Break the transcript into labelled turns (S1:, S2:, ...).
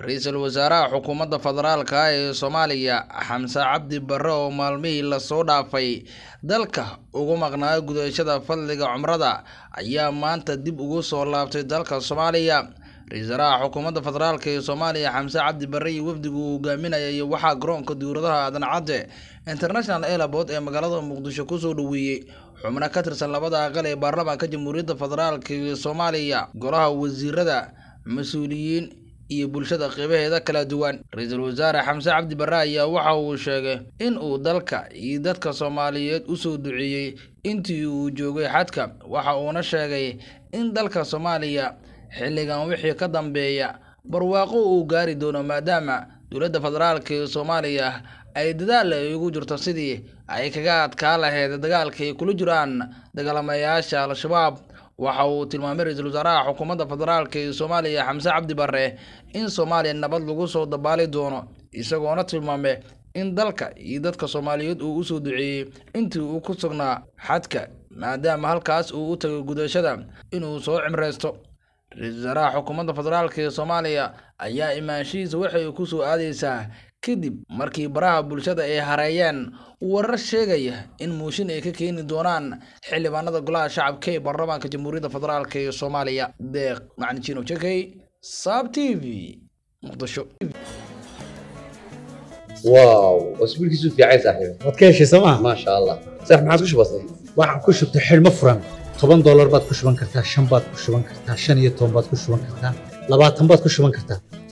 S1: ra-iisul wasaaraha xukuumadda federaalka ah ee soomaaliya xamse cabdi barre oo maalmihii lasoo dhaafay dalka ugu maqnaayo gudashada fadliga cumrada ayaa maanta dib ugu soo laabtay dalka soomaaliya ra-isul wasaaraha xukuumadda federaalk ee soomaaliya xamse cabdi barre iyo wafdigu uu hogaaminaya hogaaminayay waxaa garoonka duuradaha aadan cadde international airport ee magaalada muqdisho kusoo dhaweeyey xubno ka tirsan labada aqal ee baarlamaanka jamhuuriyadda federaalk ee soomaaliya golaha wasiirada mas-uuliyiin iyo bulshada qeybaheeda kala duwan ra-iisul wasaare xamse cabdi barre ayaa waxa uu sheegay in uu dalka iyo dadka soomaaliyeed u soo duceeyey intii uu joogay xadka waxa uuna sheegay in dalka soomaaliya xilligan wixii ka dambeeya barwaaqo uu gaari doono maadaama dowladda federaalka ee soomaaliya ay dadaal igu jirto sidii ay kaga adkaa lahayd dagaalkay kula jiraan dagaalamayaasha al-shabaab waxa uu tilmaamay ra-iisul wasaaraha xukuumadda federaalka ee soomaaliya xamse cabdi barre in soomaaliya nabad lagu soo dabaali doono isagoona tilmaamay in dalka iyo dadka soomaaliyeed uu u soo duceeyey intii uu ku sugnaa xadka maadaama halkaas uu u tagay gudashada inuu soo cimraysto ra iisul wasaaraha xukuumadda federaalka ee soomaaliya ayaa imaanshihiisa waxay ku soo aadaysaa kadib markii baraha bulshada ay hareeyeen warar sheegaya in muushin ay ka keeni doonaan xildhibaanada golaha shacabka ee baarlamaanka jamhuuriyadda federaalk ee soomaaliya deeq
S2: macalin jino jekey
S1: saab t v
S2: muqdisho واو اسبوع كيسو في عايز احيو
S3: ما تكيش سما ما شاء الله صح ما عاد كش بسيط واحد كش بتحل مفرم 10 دولار باد كشبان كرتا 5 باد كشبان كرتا 5 iyo 10 باد كشبان كرتا 20 باد كشبان كرتا